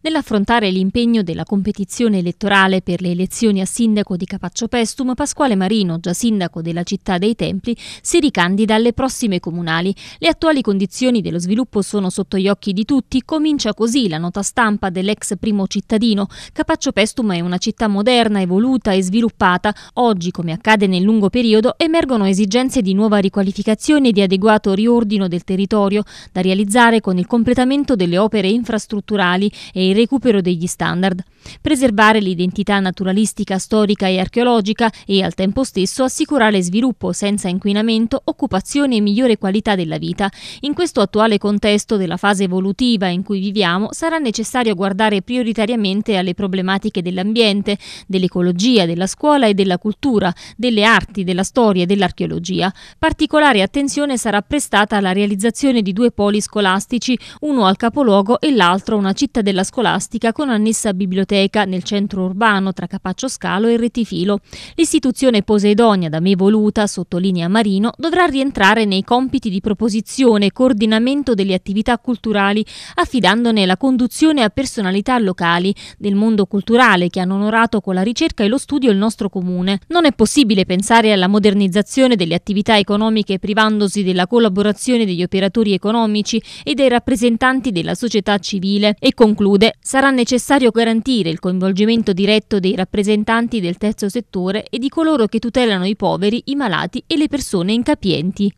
Nell'affrontare l'impegno della competizione elettorale per le elezioni a sindaco di Capaccio Pestum, Pasquale Marino, già sindaco della città dei Templi, si ricandida alle prossime comunali. Le attuali condizioni dello sviluppo sono sotto gli occhi di tutti. Comincia così la nota stampa dell'ex primo cittadino. Capaccio Pestum è una città moderna, evoluta e sviluppata. Oggi, come accade nel lungo periodo, emergono esigenze di nuova riqualificazione e di adeguato riordino del territorio, da realizzare con il completamento delle opere infrastrutturali e il recupero degli standard, preservare l'identità naturalistica, storica e archeologica e al tempo stesso assicurare sviluppo senza inquinamento, occupazione e migliore qualità della vita. In questo attuale contesto della fase evolutiva in cui viviamo sarà necessario guardare prioritariamente alle problematiche dell'ambiente, dell'ecologia, della scuola e della cultura, delle arti, della storia e dell'archeologia. Particolare attenzione sarà prestata alla realizzazione di due poli scolastici, uno al capoluogo e l'altro a una città della scuola scolastica con annessa biblioteca nel centro urbano tra Capaccio Scalo e Retifilo. L'istituzione Poseidonia da me voluta, sottolinea Marino, dovrà rientrare nei compiti di proposizione e coordinamento delle attività culturali, affidandone la conduzione a personalità locali del mondo culturale che hanno onorato con la ricerca e lo studio il nostro comune. Non è possibile pensare alla modernizzazione delle attività economiche privandosi della collaborazione degli operatori economici e dei rappresentanti della società civile e conclude salute, sarà necessario garantire il coinvolgimento diretto dei rappresentanti del terzo settore e di coloro che tutelano i poveri, i malati e le persone incapienti.